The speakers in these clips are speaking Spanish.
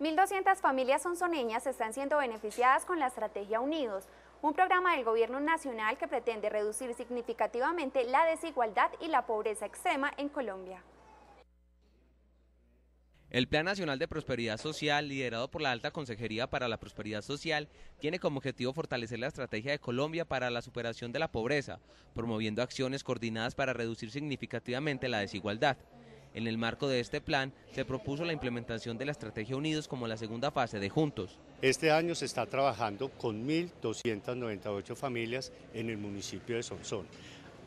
1.200 familias sonzoneñas están siendo beneficiadas con la Estrategia Unidos, un programa del Gobierno Nacional que pretende reducir significativamente la desigualdad y la pobreza extrema en Colombia. El Plan Nacional de Prosperidad Social, liderado por la Alta Consejería para la Prosperidad Social, tiene como objetivo fortalecer la estrategia de Colombia para la superación de la pobreza, promoviendo acciones coordinadas para reducir significativamente la desigualdad. En el marco de este plan, se propuso la implementación de la Estrategia Unidos como la segunda fase de Juntos. Este año se está trabajando con 1.298 familias en el municipio de Sonsón.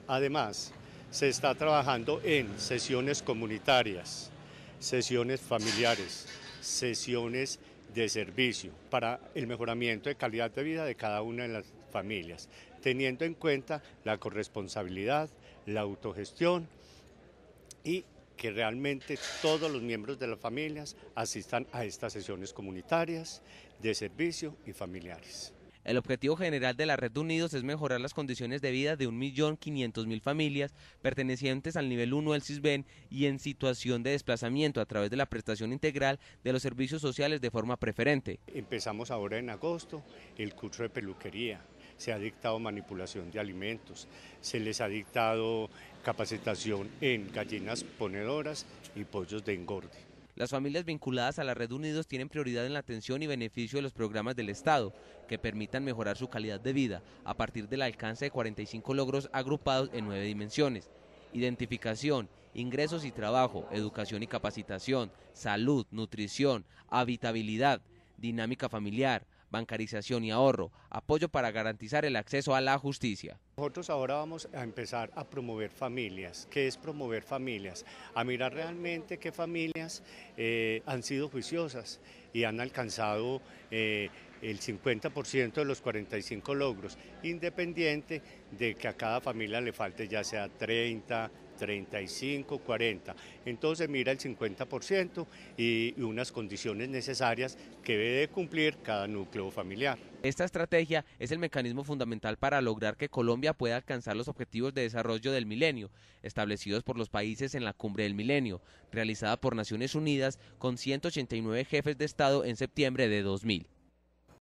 Además, se está trabajando en sesiones comunitarias, sesiones familiares, sesiones de servicio para el mejoramiento de calidad de vida de cada una de las familias, teniendo en cuenta la corresponsabilidad, la autogestión y que realmente todos los miembros de las familias asistan a estas sesiones comunitarias, de servicio y familiares. El objetivo general de la Red Unidos es mejorar las condiciones de vida de 1.500.000 familias pertenecientes al nivel 1 del CISBEN y en situación de desplazamiento a través de la prestación integral de los servicios sociales de forma preferente. Empezamos ahora en agosto el curso de peluquería, se ha dictado manipulación de alimentos, se les ha dictado capacitación en gallinas ponedoras y pollos de engorde. Las familias vinculadas a la red Unidos tienen prioridad en la atención y beneficio de los programas del Estado, que permitan mejorar su calidad de vida a partir del alcance de 45 logros agrupados en nueve dimensiones. Identificación, ingresos y trabajo, educación y capacitación, salud, nutrición, habitabilidad, dinámica familiar, bancarización y ahorro, apoyo para garantizar el acceso a la justicia. Nosotros ahora vamos a empezar a promover familias. ¿Qué es promover familias? A mirar realmente qué familias eh, han sido juiciosas y han alcanzado eh, el 50% de los 45 logros, independiente de que a cada familia le falte ya sea 30, 35, 40. Entonces mira el 50% y unas condiciones necesarias que debe cumplir cada núcleo familiar. Esta estrategia es el mecanismo fundamental para lograr que Colombia pueda alcanzar los objetivos de desarrollo del milenio, establecidos por los países en la cumbre del milenio, realizada por Naciones Unidas con 189 jefes de Estado en septiembre de 2000.